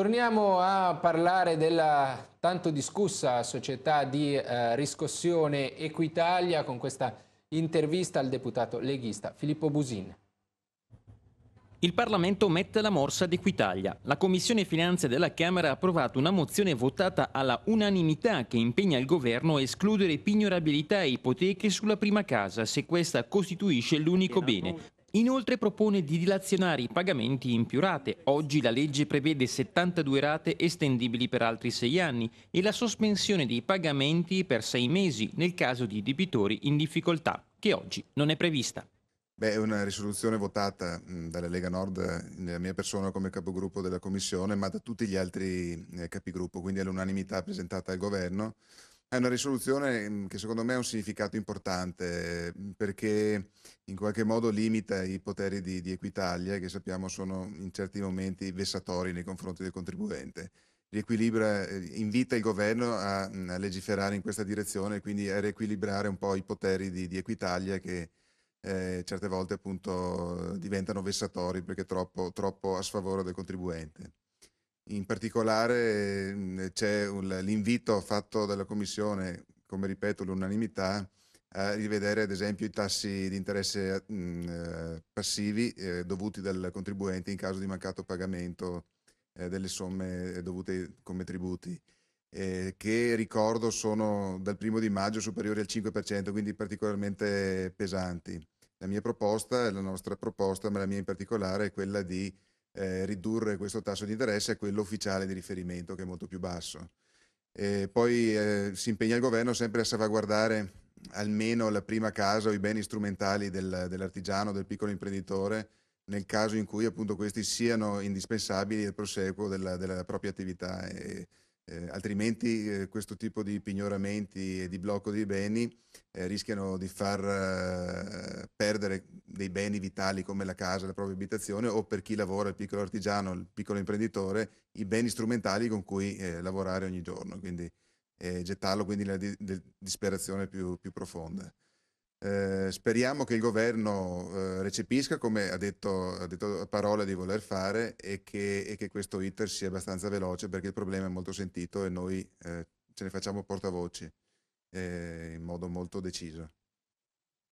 Torniamo a parlare della tanto discussa società di eh, riscossione Equitalia con questa intervista al deputato leghista Filippo Busin. Il Parlamento mette la morsa di Equitalia. La Commissione Finanze della Camera ha approvato una mozione votata alla unanimità che impegna il governo a escludere pignorabilità e ipoteche sulla prima casa se questa costituisce l'unico bene. Inoltre propone di dilazionare i pagamenti in più rate. Oggi la legge prevede 72 rate estendibili per altri 6 anni e la sospensione dei pagamenti per 6 mesi nel caso di debitori in difficoltà, che oggi non è prevista. Beh, è una risoluzione votata dalla Lega Nord, eh, nella mia persona come capogruppo della Commissione, ma da tutti gli altri eh, capigruppo, quindi all'unanimità presentata al Governo. È una risoluzione mm, che secondo me ha un significato importante mm, perché in qualche modo limita i poteri di, di, Equitalia che sappiamo sono in certi momenti vessatori nei confronti del contribuente. Riequilibra, eh, invita il governo a, mm, a legiferare in questa direzione e quindi a riequilibrare un po' i poteri di, di Equitalia che eh, certe volte appunto diventano vessatori perché troppo, troppo a sfavore del contribuente. In particolare ehm, c'è l'invito fatto dalla Commissione, come ripeto, l'unanimità, a rivedere ad esempio i tassi di interesse mm, eh, passivi eh, dovuti dal contribuente in caso di mancato pagamento eh, delle somme dovute come tributi, che ricordo sono dal primo di maggio superiori al 5%, quindi particolarmente pesanti. La mia proposta, la nostra proposta, ma la mia in particolare, è quella di eh, ridurre questo tasso di interesse a quello ufficiale di riferimento che è molto più basso. E poi eh, si impegna il governo sempre a salvaguardare almeno la prima casa o i beni strumentali del, dell'artigiano, del piccolo imprenditore, nel caso in cui appunto questi siano indispensabili al proseguo della, della, propria attività. E, eh, altrimenti eh, questo tipo di pignoramenti e di blocco dei beni eh, rischiano di far eh, perdere dei beni vitali come la casa, la propria abitazione o per chi lavora, il piccolo artigiano, il piccolo imprenditore, i beni strumentali con cui eh, lavorare ogni giorno, quindi eh, gettarlo quindi nella di disperazione più, più profonda. Eh, speriamo che il governo eh, recepisca come ha detto, ha detto parola di voler fare e che, e che, questo iter sia abbastanza veloce perché il problema è molto sentito e noi eh, ce ne facciamo portavoci eh, in modo molto deciso.